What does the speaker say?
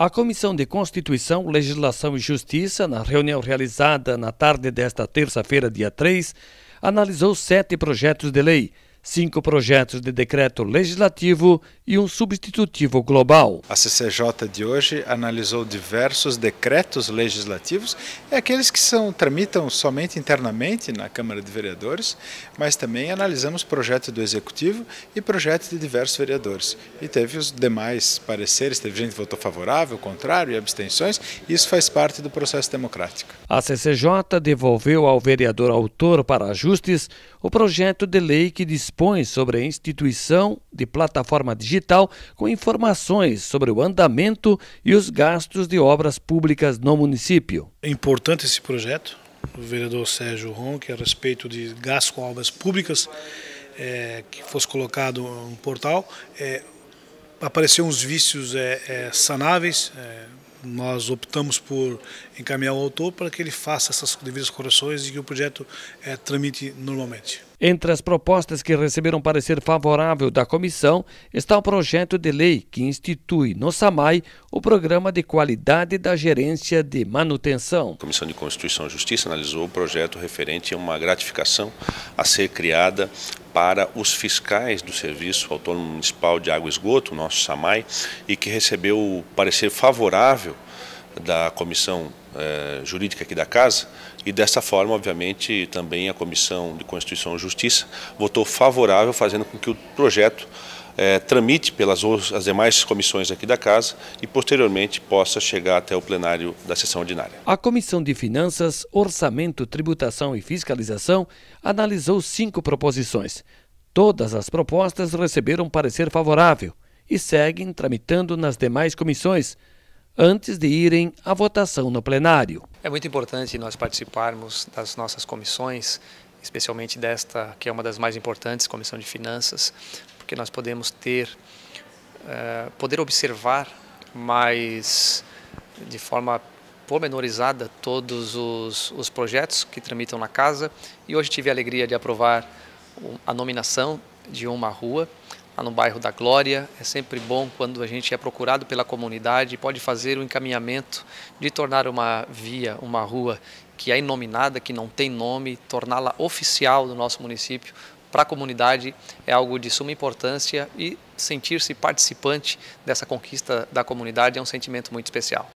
A Comissão de Constituição, Legislação e Justiça, na reunião realizada na tarde desta terça-feira, dia 3, analisou sete projetos de lei cinco projetos de decreto legislativo e um substitutivo global. A CCJ de hoje analisou diversos decretos legislativos, é aqueles que são tramitam somente internamente na Câmara de Vereadores, mas também analisamos projetos do Executivo e projetos de diversos vereadores. E teve os demais pareceres, teve gente que votou favorável, contrário e abstenções, e isso faz parte do processo democrático. A CCJ devolveu ao vereador autor para ajustes o projeto de lei que dispõe dispõe sobre a instituição de plataforma digital com informações sobre o andamento e os gastos de obras públicas no município. É importante esse projeto o vereador Sérgio Ronque a respeito de gastos com obras públicas, é, que fosse colocado um portal. É, apareceram uns vícios é, é sanáveis, é, nós optamos por encaminhar o autor para que ele faça essas devidas correções e que o projeto é, tramite normalmente. Entre as propostas que receberam parecer favorável da comissão está o projeto de lei que institui no SAMAI o Programa de Qualidade da Gerência de Manutenção. A Comissão de Constituição e Justiça analisou o projeto referente a uma gratificação a ser criada para os fiscais do Serviço Autônomo Municipal de Água e Esgoto, nosso SAMAI, e que recebeu o parecer favorável da Comissão eh, jurídica aqui da Casa e dessa forma, obviamente, também a Comissão de Constituição e Justiça votou favorável, fazendo com que o projeto eh, tramite pelas as demais comissões aqui da Casa e posteriormente possa chegar até o plenário da sessão ordinária. A Comissão de Finanças, Orçamento, Tributação e Fiscalização analisou cinco proposições. Todas as propostas receberam parecer favorável e seguem tramitando nas demais comissões, antes de irem à votação no plenário. É muito importante nós participarmos das nossas comissões, especialmente desta, que é uma das mais importantes, Comissão de Finanças, porque nós podemos ter, eh, poder observar mais de forma pormenorizada todos os, os projetos que tramitam na casa e hoje tive a alegria de aprovar a nominação de uma rua lá no bairro da Glória. É sempre bom quando a gente é procurado pela comunidade e pode fazer o um encaminhamento de tornar uma via, uma rua que é inominada, que não tem nome, torná-la oficial do nosso município para a comunidade é algo de suma importância e sentir-se participante dessa conquista da comunidade é um sentimento muito especial.